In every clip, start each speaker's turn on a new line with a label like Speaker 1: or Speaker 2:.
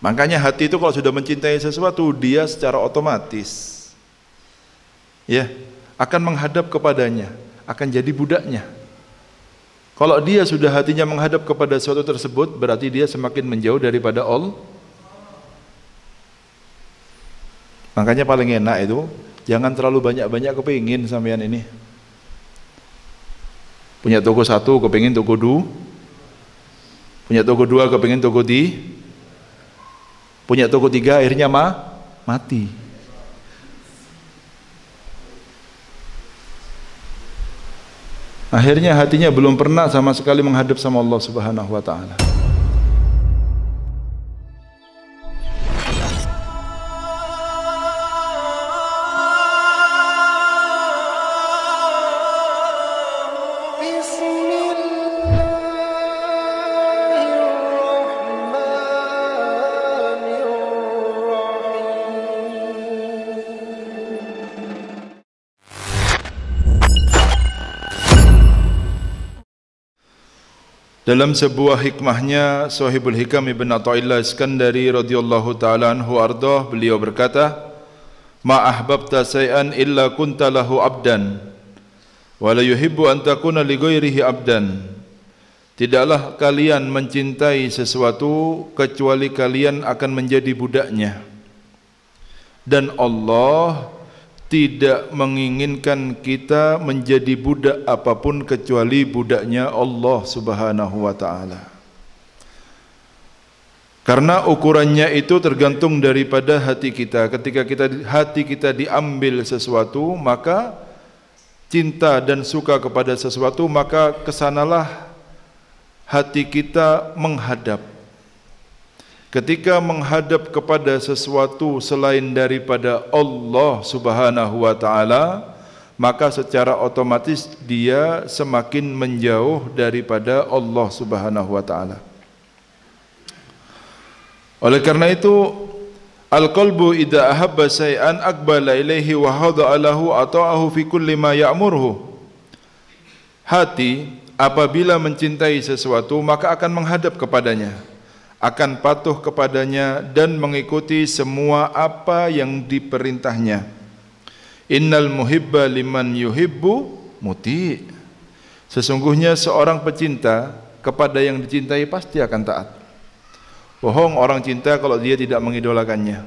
Speaker 1: Makanya hati itu kalau sudah mencintai sesuatu, dia secara otomatis ya akan menghadap kepadanya, akan jadi budaknya. Kalau dia sudah hatinya menghadap kepada sesuatu tersebut, berarti dia semakin menjauh daripada all. Makanya paling enak itu, jangan terlalu banyak-banyak kepingin sampean ini. Punya toko satu, kepingin toko dua. Punya toko dua, kepingin toko tiga Punya toko tiga akhirnya ma, mati. Akhirnya hatinya belum pernah sama sekali menghadap sama Allah Subhanahu wa taala. Dalam sebuah hikmahnya, Sahibul Hikam Ibn Atta'illah Iskandari radhiyallahu ta'ala anhu ardoh, beliau berkata, Ma ahbabta say'an illa kuntalahu abdan, wala la yuhibbu an takuna abdan. Tidaklah kalian mencintai sesuatu kecuali kalian akan menjadi budaknya. Dan Allah tidak menginginkan kita menjadi budak apapun kecuali budaknya Allah Subhanahu wa taala. Karena ukurannya itu tergantung daripada hati kita. Ketika kita hati kita diambil sesuatu, maka cinta dan suka kepada sesuatu, maka kesanalah hati kita menghadap ketika menghadap kepada sesuatu selain daripada Allah Subhanahu wa taala maka secara otomatis dia semakin menjauh daripada Allah Subhanahu wa taala. Oleh karena itu Al-qalbu idza ahabba syai'an aqbala ilaihi wa hada'a lahu ata'ahu fi kulli ma ya'murhu Hati apabila mencintai sesuatu maka akan menghadap kepadanya akan patuh kepadanya dan mengikuti semua apa yang diperintahnya. Innal muhibba liman yuhibbu muti. Sesungguhnya seorang pecinta kepada yang dicintai pasti akan taat. Bohong orang cinta kalau dia tidak mengidolakannya.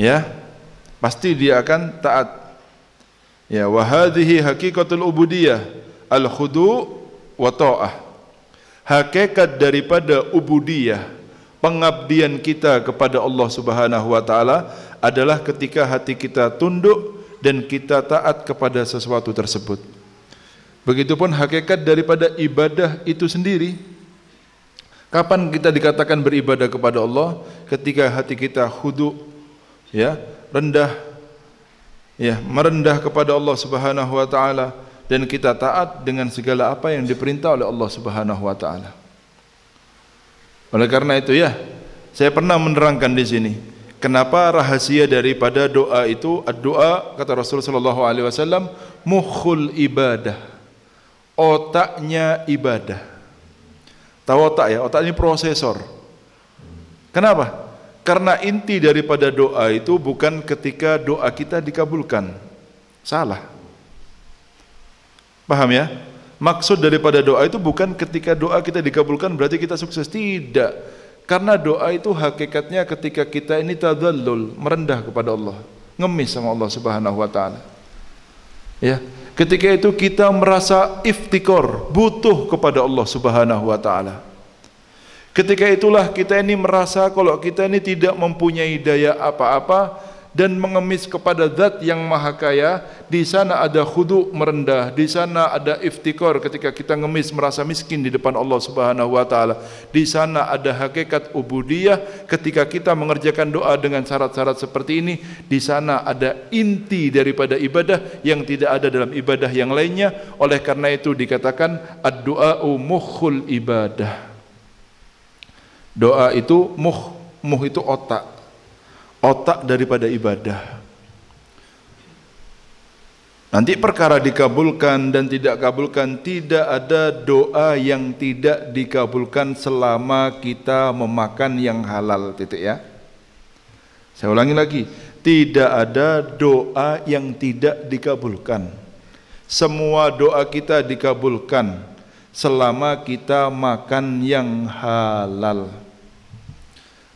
Speaker 1: Ya, pasti dia akan taat. Ya, wa hakikatul ubudiyah al-khudu' wa ta'ah hakikat daripada ubudiyah pengabdian kita kepada Allah Subhanahu wa taala adalah ketika hati kita tunduk dan kita taat kepada sesuatu tersebut. Begitupun hakikat daripada ibadah itu sendiri. Kapan kita dikatakan beribadah kepada Allah? Ketika hati kita khudu, ya, rendah, ya, merendah kepada Allah Subhanahu wa taala, dan kita taat dengan segala apa yang diperintah oleh Allah Subhanahu wa taala. Oleh karena itu ya, saya pernah menerangkan di sini kenapa rahasia daripada doa itu doa kata Rasul sallallahu alaihi wasallam mukhul ibadah. Otaknya ibadah. Tahu otak ya, otak ini prosesor. Kenapa? Karena inti daripada doa itu bukan ketika doa kita dikabulkan. Salah. Paham ya? Maksud daripada doa itu bukan ketika doa kita dikabulkan berarti kita sukses. Tidak. Karena doa itu hakikatnya ketika kita ini tadallul, merendah kepada Allah, ngemis sama Allah Subhanahu wa taala. Ya, ketika itu kita merasa iftikor, butuh kepada Allah Subhanahu wa taala. Ketika itulah kita ini merasa kalau kita ini tidak mempunyai daya apa-apa, dan mengemis kepada zat yang maha kaya di sana ada khudu merendah di sana ada iftikor ketika kita ngemis merasa miskin di depan Allah Subhanahu wa taala di sana ada hakikat ubudiyah ketika kita mengerjakan doa dengan syarat-syarat seperti ini di sana ada inti daripada ibadah yang tidak ada dalam ibadah yang lainnya oleh karena itu dikatakan ad-du'a mukhul ibadah doa itu muh muh itu otak otak daripada ibadah. Nanti perkara dikabulkan dan tidak kabulkan tidak ada doa yang tidak dikabulkan selama kita memakan yang halal titik ya. Saya ulangi lagi, tidak ada doa yang tidak dikabulkan. Semua doa kita dikabulkan selama kita makan yang halal.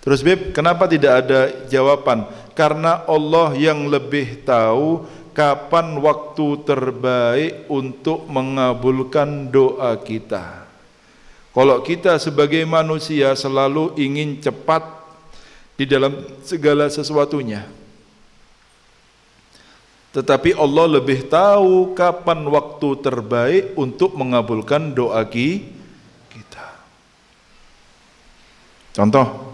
Speaker 1: Terus bib, kenapa tidak ada jawaban? Karena Allah yang lebih tahu kapan waktu terbaik untuk mengabulkan doa kita. Kalau kita sebagai manusia selalu ingin cepat di dalam segala sesuatunya. Tetapi Allah lebih tahu kapan waktu terbaik untuk mengabulkan doa kita. Contoh,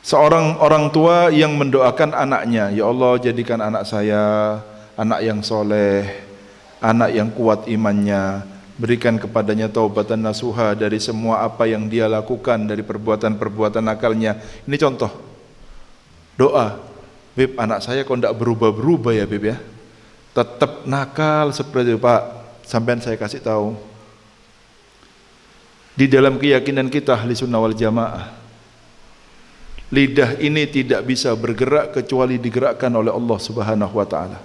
Speaker 1: Seorang orang tua yang mendoakan anaknya, ya Allah jadikan anak saya anak yang soleh, anak yang kuat imannya, berikan kepadanya taubatan nasuha dari semua apa yang dia lakukan dari perbuatan-perbuatan nakalnya. Ini contoh doa, Bib anak saya kok tidak berubah-berubah ya Bib ya, tetap nakal seperti itu Pak. Sampai saya kasih tahu. Di dalam keyakinan kita ahli sunnah wal jamaah, lidah ini tidak bisa bergerak kecuali digerakkan oleh Allah Subhanahu wa taala.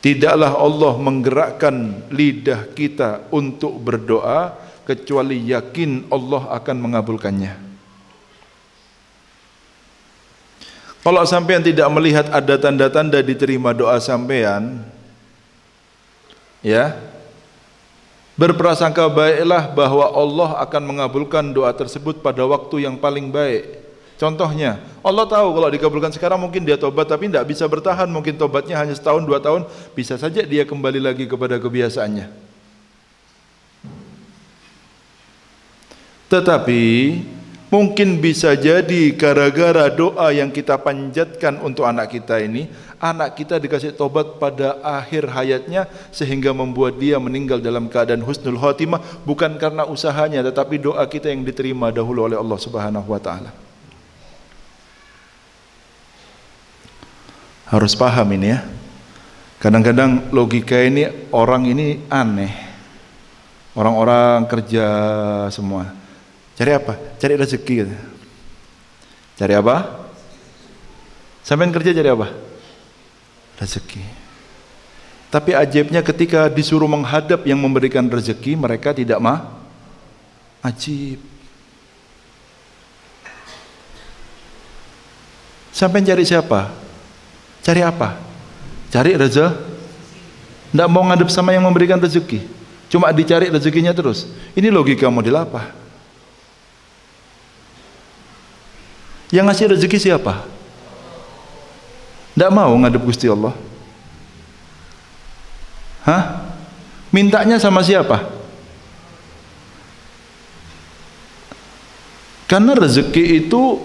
Speaker 1: Tidaklah Allah menggerakkan lidah kita untuk berdoa kecuali yakin Allah akan mengabulkannya. Kalau sampean tidak melihat ada tanda-tanda diterima doa sampean, ya, Berprasangka baiklah bahwa Allah akan mengabulkan doa tersebut pada waktu yang paling baik. Contohnya, Allah tahu kalau dikabulkan sekarang mungkin dia tobat tapi tidak bisa bertahan. Mungkin tobatnya hanya setahun, dua tahun. Bisa saja dia kembali lagi kepada kebiasaannya. Tetapi mungkin bisa jadi gara-gara doa yang kita panjatkan untuk anak kita ini anak kita dikasih tobat pada akhir hayatnya sehingga membuat dia meninggal dalam keadaan husnul khotimah bukan karena usahanya tetapi doa kita yang diterima dahulu oleh Allah Subhanahu wa taala. Harus paham ini ya. Kadang-kadang logika ini orang ini aneh. Orang-orang kerja semua. Cari apa? Cari rezeki. Cari apa? Sampai kerja cari apa? rezeki. Tapi ajaibnya ketika disuruh menghadap yang memberikan rezeki, mereka tidak mah. Ajib. Sampai cari siapa? Cari apa? Cari rezeki. Tidak mau ngadep sama yang memberikan rezeki. Cuma dicari rezekinya terus. Ini logika model apa? Yang ngasih rezeki siapa? Tidak mau ngadep Gusti Allah. Hah? Mintanya sama siapa? Karena rezeki itu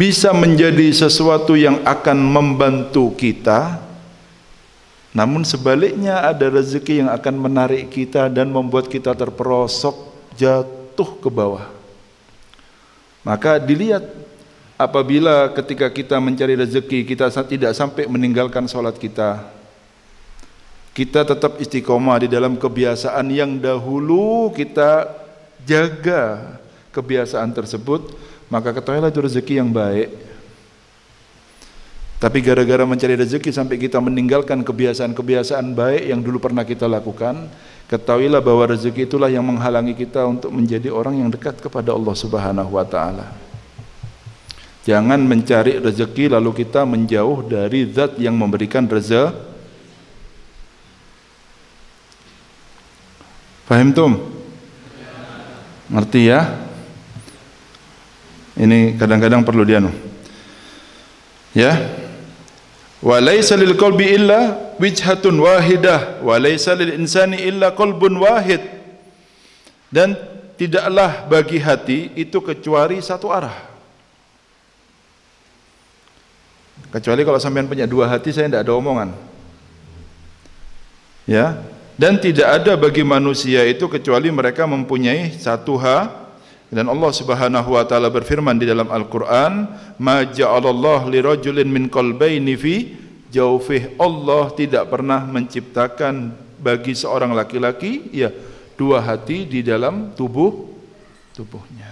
Speaker 1: bisa menjadi sesuatu yang akan membantu kita namun sebaliknya ada rezeki yang akan menarik kita dan membuat kita terperosok jatuh ke bawah. Maka dilihat apabila ketika kita mencari rezeki kita tidak sampai meninggalkan sholat kita kita tetap istiqomah di dalam kebiasaan yang dahulu kita jaga kebiasaan tersebut maka ketahuilah itu rezeki yang baik tapi gara-gara mencari rezeki sampai kita meninggalkan kebiasaan-kebiasaan baik yang dulu pernah kita lakukan ketahuilah bahwa rezeki itulah yang menghalangi kita untuk menjadi orang yang dekat kepada Allah Subhanahu wa taala Jangan mencari rezeki lalu kita menjauh dari zat yang memberikan rezeki. Fahim tum? Ngerti ya? Ini kadang-kadang perlu dianu. Ya. Wa laisa lil illa wijhatun wahidah wa laisa lil insani illa qalbun wahid. Dan tidaklah bagi hati itu kecuali satu arah. Kecuali kalau sampean punya dua hati saya tidak ada omongan. Ya, dan tidak ada bagi manusia itu kecuali mereka mempunyai satu hati dan Allah Subhanahu wa taala berfirman di dalam Al-Qur'an, "Ma ja'alallahu rajulin min qalbaini fi jawfih." Allah tidak pernah menciptakan bagi seorang laki-laki ya dua hati di dalam tubuh tubuhnya.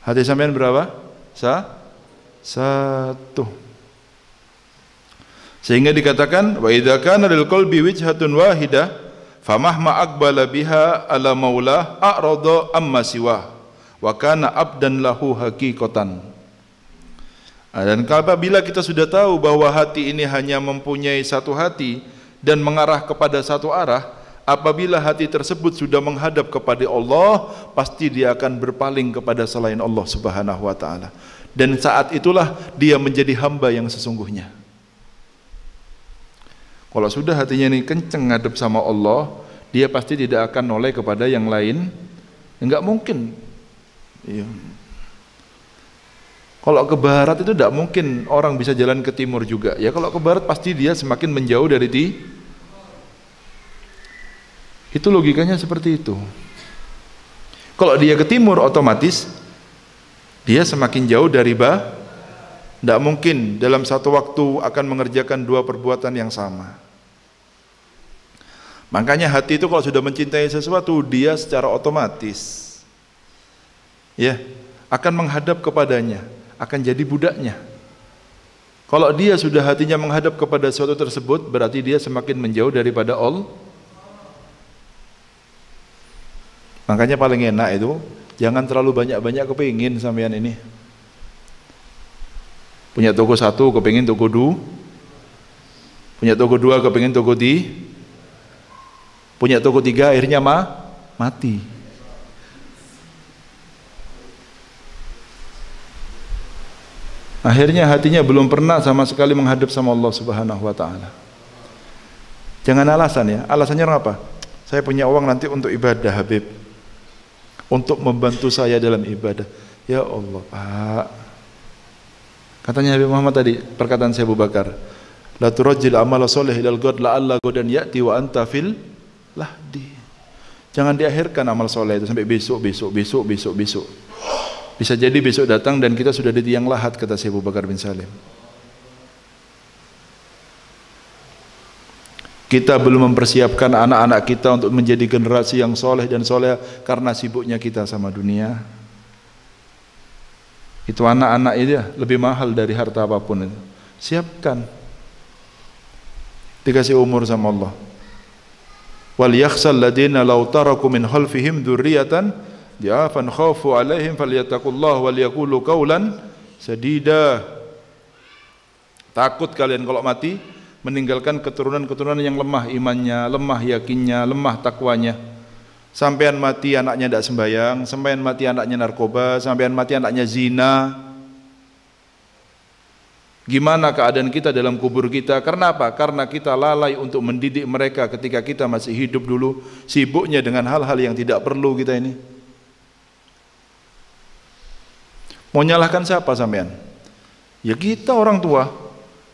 Speaker 1: Hati sampean berapa? Sa satu sehingga dikatakan wa idza kana lil qalbi wijhatun wahidah famahma aqbala biha ala maulah a'rada amma siwa wa kana abdan lahu haqiqatan ah, dan apabila kita sudah tahu bahwa hati ini hanya mempunyai satu hati dan mengarah kepada satu arah Apabila hati tersebut sudah menghadap kepada Allah, pasti dia akan berpaling kepada selain Allah Subhanahu wa taala. Dan saat itulah dia menjadi hamba yang sesungguhnya. Kalau sudah hatinya ini kenceng ngadep sama Allah, dia pasti tidak akan noleh kepada yang lain. Enggak mungkin. Iya. Kalau ke barat itu tidak mungkin orang bisa jalan ke timur juga. Ya kalau ke barat pasti dia semakin menjauh dari di itu logikanya seperti itu. Kalau dia ke timur otomatis dia semakin jauh dari ba. Tidak mungkin dalam satu waktu akan mengerjakan dua perbuatan yang sama. Makanya hati itu kalau sudah mencintai sesuatu dia secara otomatis ya akan menghadap kepadanya, akan jadi budaknya. Kalau dia sudah hatinya menghadap kepada sesuatu tersebut berarti dia semakin menjauh daripada Allah Makanya paling enak itu jangan terlalu banyak-banyak kepingin sampean ini. Punya toko satu kepingin toko dua, punya toko dua kepingin toko di, punya toko tiga akhirnya mah mati. Akhirnya hatinya belum pernah sama sekali menghadap sama Allah Subhanahu wa taala. Jangan alasan ya. Alasannya apa? Saya punya uang nanti untuk ibadah Habib untuk membantu saya dalam ibadah. Ya Allah, Pak. Katanya Nabi Muhammad tadi, perkataan saya Abu Bakar. La turajjil amala soleh ilal god la'alla godan ya'ti wa anta fil lahdi. Jangan diakhirkan amal soleh itu sampai besok, besok, besok, besok, besok. Bisa jadi besok datang dan kita sudah di tiang lahat, kata Syekh Abu Bakar bin Salim. Kita belum mempersiapkan anak-anak kita untuk menjadi generasi yang soleh dan soleh karena sibuknya kita sama dunia. Itu anak-anak itu ya lebih mahal dari harta apapun. Itu. Siapkan. Dikasih umur sama Allah. Wal yakhsal ladina law taraku min khalfihim dzurriatan di'afan khafu alaihim falyattaqullaha wal yakulu qawlan sadida. Takut kalian kalau mati, meninggalkan keturunan-keturunan yang lemah imannya, lemah yakinnya, lemah takwanya. Sampaian mati anaknya tidak sembayang, sampaian mati anaknya narkoba, sampaian mati anaknya zina. Gimana keadaan kita dalam kubur kita? Karena apa? Karena kita lalai untuk mendidik mereka ketika kita masih hidup dulu, sibuknya dengan hal-hal yang tidak perlu kita ini. Mau nyalahkan siapa sampean? Ya kita orang tua,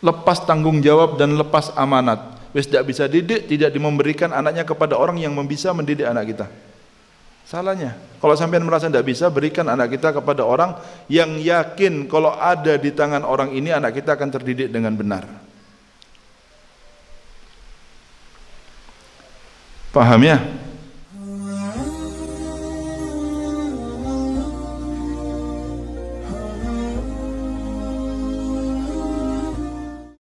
Speaker 1: lepas tanggung jawab dan lepas amanat. Wis tidak bisa didik, tidak memberikan anaknya kepada orang yang bisa mendidik anak kita. Salahnya. Kalau sampean merasa tidak bisa, berikan anak kita kepada orang yang yakin kalau ada di tangan orang ini anak kita akan terdidik dengan benar. Paham ya?